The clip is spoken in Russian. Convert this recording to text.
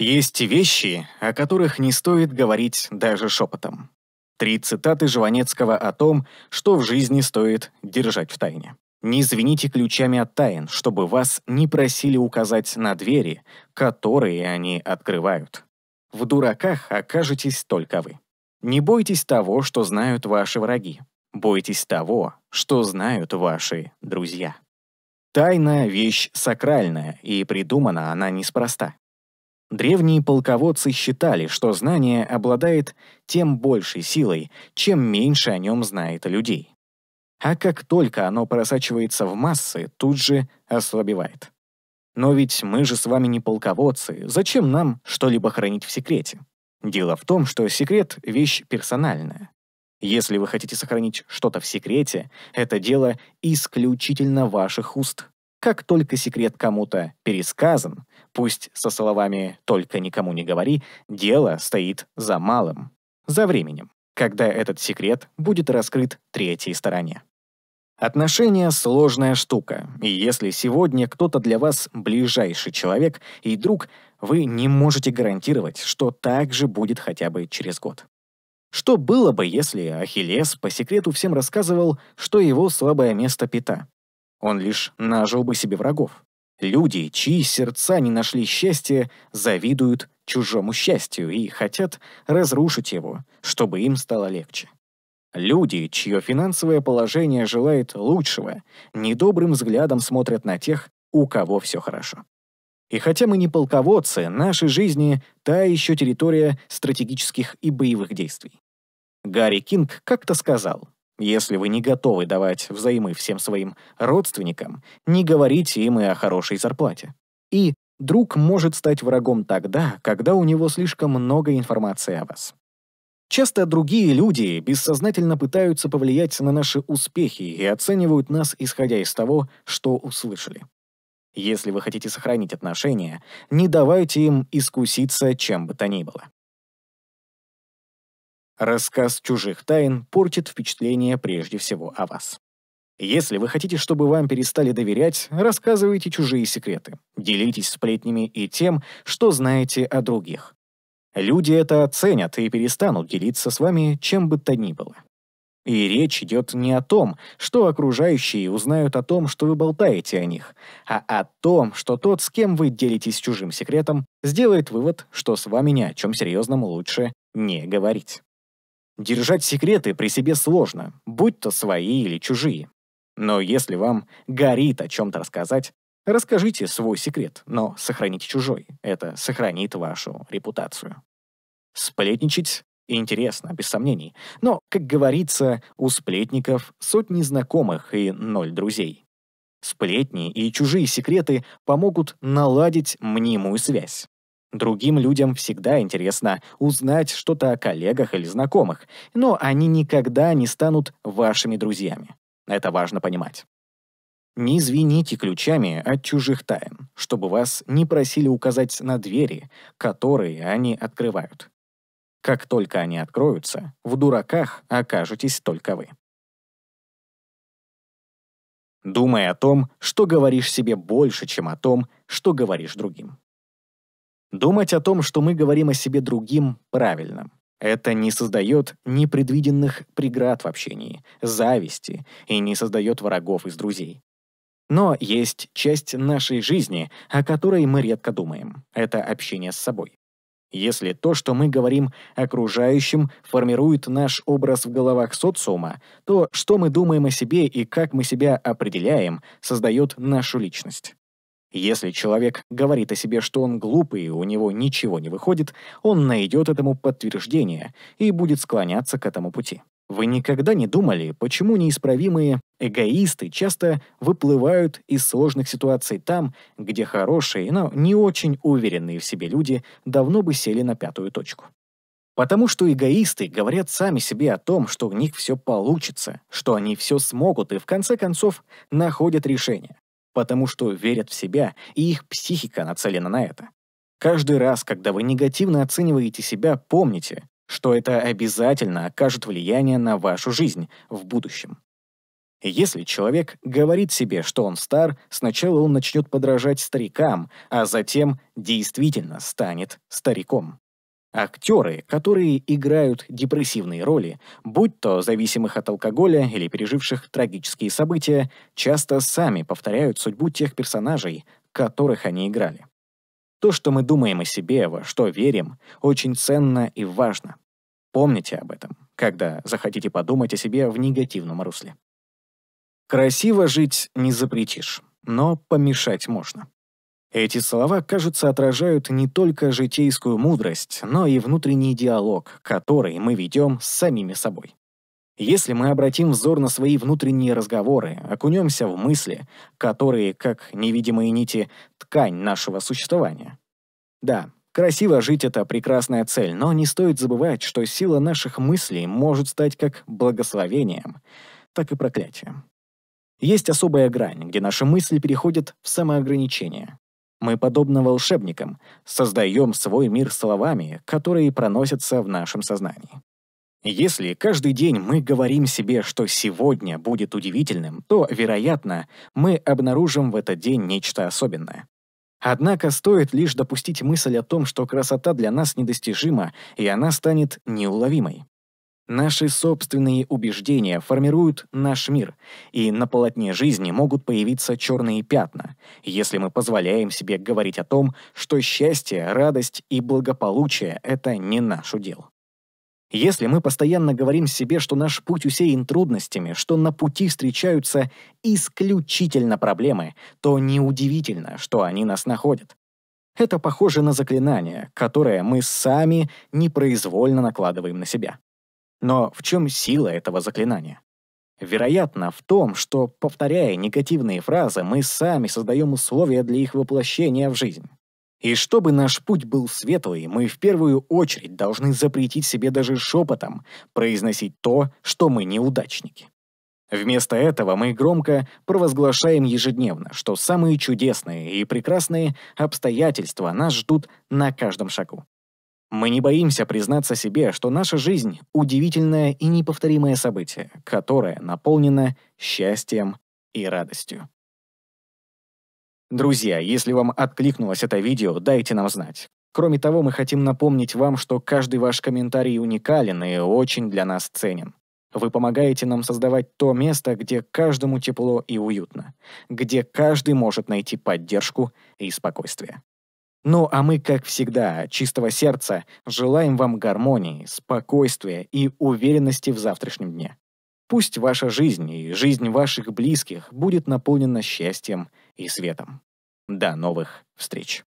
Есть вещи, о которых не стоит говорить даже шепотом. Три цитаты Жванецкого о том, что в жизни стоит держать в тайне. Не звените ключами от тайн, чтобы вас не просили указать на двери, которые они открывают. В дураках окажетесь только вы. Не бойтесь того, что знают ваши враги. Бойтесь того, что знают ваши друзья. Тайна — вещь сакральная, и придумана она неспроста. Древние полководцы считали, что знание обладает тем большей силой, чем меньше о нем знает людей. А как только оно просачивается в массы, тут же ослабевает. Но ведь мы же с вами не полководцы, зачем нам что-либо хранить в секрете? Дело в том, что секрет — вещь персональная. Если вы хотите сохранить что-то в секрете, это дело исключительно ваших уст. Как только секрет кому-то пересказан, пусть со словами «только никому не говори», дело стоит за малым, за временем, когда этот секрет будет раскрыт третьей стороне. Отношения — сложная штука, и если сегодня кто-то для вас ближайший человек и друг, вы не можете гарантировать, что так же будет хотя бы через год. Что было бы, если Ахиллес по секрету всем рассказывал, что его слабое место — пята, он лишь нажил бы себе врагов. Люди, чьи сердца не нашли счастья, завидуют чужому счастью и хотят разрушить его, чтобы им стало легче. Люди, чье финансовое положение желает лучшего, недобрым взглядом смотрят на тех, у кого все хорошо. И хотя мы не полководцы, наши жизни — та еще территория стратегических и боевых действий. Гарри Кинг как-то сказал, если вы не готовы давать взаймы всем своим родственникам, не говорите им и о хорошей зарплате. И друг может стать врагом тогда, когда у него слишком много информации о вас. Часто другие люди бессознательно пытаются повлиять на наши успехи и оценивают нас, исходя из того, что услышали. Если вы хотите сохранить отношения, не давайте им искуситься чем бы то ни было. Рассказ чужих тайн портит впечатление прежде всего о вас. Если вы хотите, чтобы вам перестали доверять, рассказывайте чужие секреты, делитесь сплетнями и тем, что знаете о других. Люди это оценят и перестанут делиться с вами чем бы то ни было. И речь идет не о том, что окружающие узнают о том, что вы болтаете о них, а о том, что тот, с кем вы делитесь чужим секретом, сделает вывод, что с вами ни о чем серьезном лучше не говорить. Держать секреты при себе сложно, будь то свои или чужие. Но если вам горит о чем-то рассказать, расскажите свой секрет, но сохраните чужой. Это сохранит вашу репутацию. Сплетничать интересно, без сомнений. Но, как говорится, у сплетников сотни знакомых и ноль друзей. Сплетни и чужие секреты помогут наладить мнимую связь. Другим людям всегда интересно узнать что-то о коллегах или знакомых, но они никогда не станут вашими друзьями. Это важно понимать. Не извините ключами от чужих тайн, чтобы вас не просили указать на двери, которые они открывают. Как только они откроются, в дураках окажетесь только вы. Думай о том, что говоришь себе больше, чем о том, что говоришь другим. Думать о том, что мы говорим о себе другим, правильно. Это не создает непредвиденных преград в общении, зависти и не создает врагов из друзей. Но есть часть нашей жизни, о которой мы редко думаем. Это общение с собой. Если то, что мы говорим окружающим, формирует наш образ в головах социума, то что мы думаем о себе и как мы себя определяем, создает нашу личность. Если человек говорит о себе, что он глупый и у него ничего не выходит, он найдет этому подтверждение и будет склоняться к этому пути. Вы никогда не думали, почему неисправимые эгоисты часто выплывают из сложных ситуаций там, где хорошие, но не очень уверенные в себе люди давно бы сели на пятую точку? Потому что эгоисты говорят сами себе о том, что у них все получится, что они все смогут и в конце концов находят решение потому что верят в себя, и их психика нацелена на это. Каждый раз, когда вы негативно оцениваете себя, помните, что это обязательно окажет влияние на вашу жизнь в будущем. Если человек говорит себе, что он стар, сначала он начнет подражать старикам, а затем действительно станет стариком. Актеры, которые играют депрессивные роли, будь то зависимых от алкоголя или переживших трагические события, часто сами повторяют судьбу тех персонажей, которых они играли. То, что мы думаем о себе, во что верим, очень ценно и важно. Помните об этом, когда захотите подумать о себе в негативном русле. Красиво жить не запретишь, но помешать можно. Эти слова, кажется, отражают не только житейскую мудрость, но и внутренний диалог, который мы ведем с самими собой. Если мы обратим взор на свои внутренние разговоры, окунемся в мысли, которые, как невидимые нити, ткань нашего существования. Да, красиво жить — это прекрасная цель, но не стоит забывать, что сила наших мыслей может стать как благословением, так и проклятием. Есть особая грань, где наши мысли переходят в самоограничение. Мы, подобно волшебникам, создаем свой мир словами, которые проносятся в нашем сознании. Если каждый день мы говорим себе, что сегодня будет удивительным, то, вероятно, мы обнаружим в этот день нечто особенное. Однако стоит лишь допустить мысль о том, что красота для нас недостижима, и она станет неуловимой. Наши собственные убеждения формируют наш мир, и на полотне жизни могут появиться черные пятна, если мы позволяем себе говорить о том, что счастье, радость и благополучие — это не наш удел. Если мы постоянно говорим себе, что наш путь усеян трудностями, что на пути встречаются исключительно проблемы, то неудивительно, что они нас находят. Это похоже на заклинание, которое мы сами непроизвольно накладываем на себя. Но в чем сила этого заклинания? Вероятно, в том, что, повторяя негативные фразы, мы сами создаем условия для их воплощения в жизнь. И чтобы наш путь был светлый, мы в первую очередь должны запретить себе даже шепотом произносить то, что мы неудачники. Вместо этого мы громко провозглашаем ежедневно, что самые чудесные и прекрасные обстоятельства нас ждут на каждом шагу. Мы не боимся признаться себе, что наша жизнь — удивительное и неповторимое событие, которое наполнено счастьем и радостью. Друзья, если вам откликнулось это видео, дайте нам знать. Кроме того, мы хотим напомнить вам, что каждый ваш комментарий уникален и очень для нас ценен. Вы помогаете нам создавать то место, где каждому тепло и уютно, где каждый может найти поддержку и спокойствие. Ну а мы, как всегда, чистого сердца желаем вам гармонии, спокойствия и уверенности в завтрашнем дне. Пусть ваша жизнь и жизнь ваших близких будет наполнена счастьем и светом. До новых встреч!